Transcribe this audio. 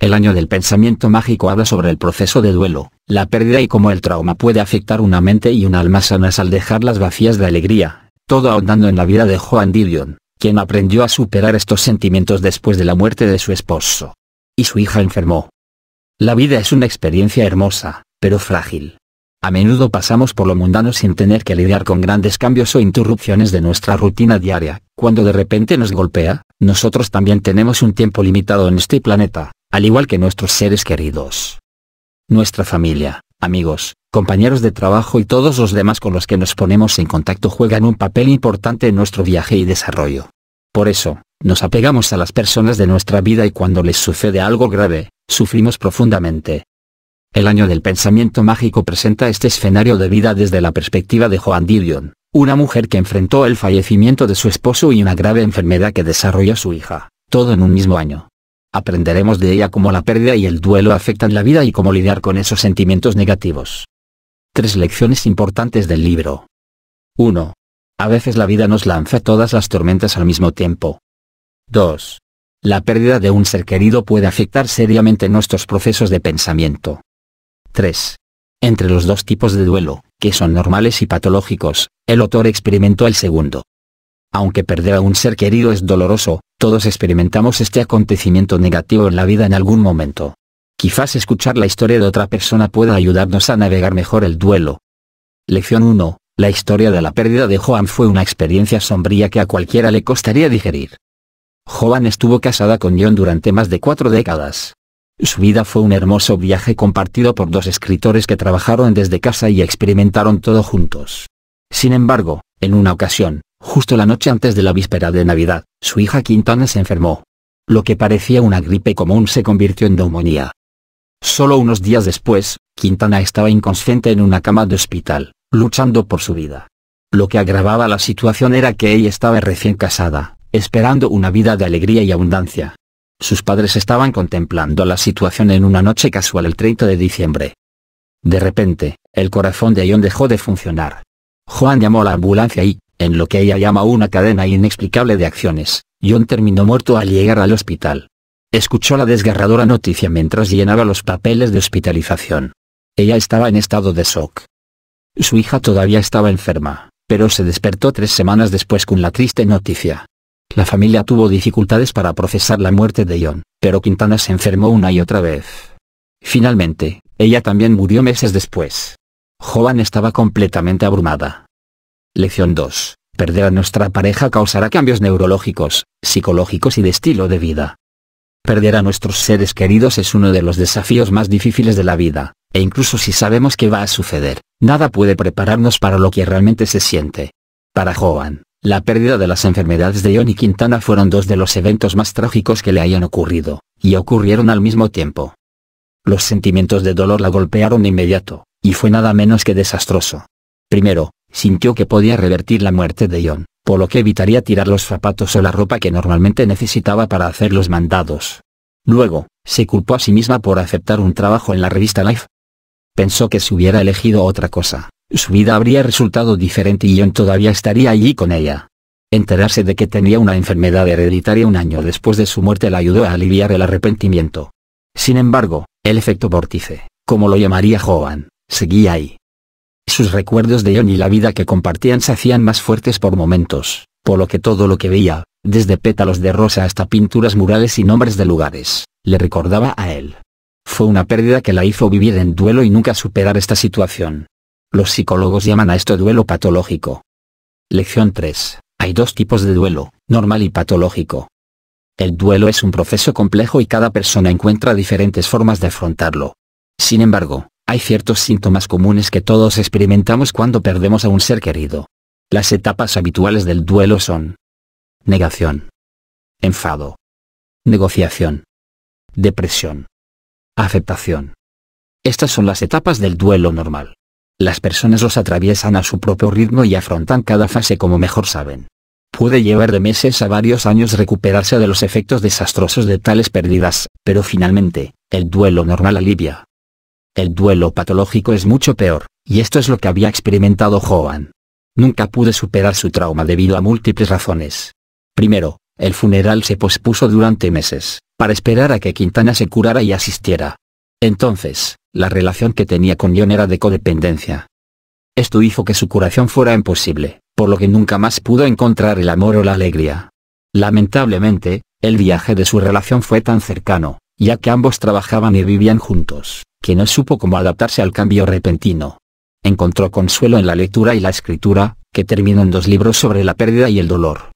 El año del pensamiento mágico habla sobre el proceso de duelo, la pérdida y cómo el trauma puede afectar una mente y un alma sanas al dejarlas vacías de alegría, todo ahondando en la vida de Joan Didion, quien aprendió a superar estos sentimientos después de la muerte de su esposo. Y su hija enfermó. La vida es una experiencia hermosa, pero frágil. A menudo pasamos por lo mundano sin tener que lidiar con grandes cambios o interrupciones de nuestra rutina diaria. Cuando de repente nos golpea, nosotros también tenemos un tiempo limitado en este planeta, al igual que nuestros seres queridos. Nuestra familia, amigos, compañeros de trabajo y todos los demás con los que nos ponemos en contacto juegan un papel importante en nuestro viaje y desarrollo. Por eso, nos apegamos a las personas de nuestra vida y cuando les sucede algo grave, sufrimos profundamente. El año del pensamiento mágico presenta este escenario de vida desde la perspectiva de Joan Didion, una mujer que enfrentó el fallecimiento de su esposo y una grave enfermedad que desarrolló su hija, todo en un mismo año. Aprenderemos de ella cómo la pérdida y el duelo afectan la vida y cómo lidiar con esos sentimientos negativos. Tres lecciones importantes del libro. 1. A veces la vida nos lanza todas las tormentas al mismo tiempo. 2. La pérdida de un ser querido puede afectar seriamente nuestros procesos de pensamiento. 3. Entre los dos tipos de duelo, que son normales y patológicos, el autor experimentó el segundo. Aunque perder a un ser querido es doloroso, todos experimentamos este acontecimiento negativo en la vida en algún momento. Quizás escuchar la historia de otra persona pueda ayudarnos a navegar mejor el duelo. Lección 1. La historia de la pérdida de Joan fue una experiencia sombría que a cualquiera le costaría digerir. Joan estuvo casada con John durante más de cuatro décadas. Su vida fue un hermoso viaje compartido por dos escritores que trabajaron desde casa y experimentaron todo juntos. Sin embargo, en una ocasión, Justo la noche antes de la víspera de Navidad, su hija Quintana se enfermó. Lo que parecía una gripe común se convirtió en neumonía. Solo unos días después, Quintana estaba inconsciente en una cama de hospital, luchando por su vida. Lo que agravaba la situación era que ella estaba recién casada, esperando una vida de alegría y abundancia. Sus padres estaban contemplando la situación en una noche casual el 30 de diciembre. De repente, el corazón de Ion dejó de funcionar. Juan llamó a la ambulancia y, en lo que ella llama una cadena inexplicable de acciones, John terminó muerto al llegar al hospital. Escuchó la desgarradora noticia mientras llenaba los papeles de hospitalización. Ella estaba en estado de shock. Su hija todavía estaba enferma, pero se despertó tres semanas después con la triste noticia. La familia tuvo dificultades para procesar la muerte de John, pero Quintana se enfermó una y otra vez. Finalmente, ella también murió meses después. Joan estaba completamente abrumada. Lección 2. Perder a nuestra pareja causará cambios neurológicos, psicológicos y de estilo de vida. Perder a nuestros seres queridos es uno de los desafíos más difíciles de la vida, e incluso si sabemos que va a suceder, nada puede prepararnos para lo que realmente se siente. Para Joan, la pérdida de las enfermedades de John y Quintana fueron dos de los eventos más trágicos que le hayan ocurrido, y ocurrieron al mismo tiempo. Los sentimientos de dolor la golpearon de inmediato, y fue nada menos que desastroso. Primero, Sintió que podía revertir la muerte de John, por lo que evitaría tirar los zapatos o la ropa que normalmente necesitaba para hacer los mandados. Luego, se culpó a sí misma por aceptar un trabajo en la revista Life. Pensó que si hubiera elegido otra cosa, su vida habría resultado diferente y John todavía estaría allí con ella. Enterarse de que tenía una enfermedad hereditaria un año después de su muerte la ayudó a aliviar el arrepentimiento. Sin embargo, el efecto vórtice, como lo llamaría Joan, seguía ahí. Sus recuerdos de John y la vida que compartían se hacían más fuertes por momentos, por lo que todo lo que veía, desde pétalos de rosa hasta pinturas murales y nombres de lugares, le recordaba a él. Fue una pérdida que la hizo vivir en duelo y nunca superar esta situación. Los psicólogos llaman a esto duelo patológico. Lección 3. Hay dos tipos de duelo, normal y patológico. El duelo es un proceso complejo y cada persona encuentra diferentes formas de afrontarlo. Sin embargo, hay ciertos síntomas comunes que todos experimentamos cuando perdemos a un ser querido. Las etapas habituales del duelo son negación, enfado, negociación, depresión, aceptación. Estas son las etapas del duelo normal. Las personas los atraviesan a su propio ritmo y afrontan cada fase como mejor saben. Puede llevar de meses a varios años recuperarse de los efectos desastrosos de tales pérdidas, pero finalmente, el duelo normal alivia, el duelo patológico es mucho peor, y esto es lo que había experimentado Joan. Nunca pude superar su trauma debido a múltiples razones. Primero, el funeral se pospuso durante meses, para esperar a que Quintana se curara y asistiera. Entonces, la relación que tenía con John era de codependencia. Esto hizo que su curación fuera imposible, por lo que nunca más pudo encontrar el amor o la alegría. Lamentablemente, el viaje de su relación fue tan cercano, ya que ambos trabajaban y vivían juntos, que no supo cómo adaptarse al cambio repentino. Encontró consuelo en la lectura y la escritura, que terminó en dos libros sobre la pérdida y el dolor.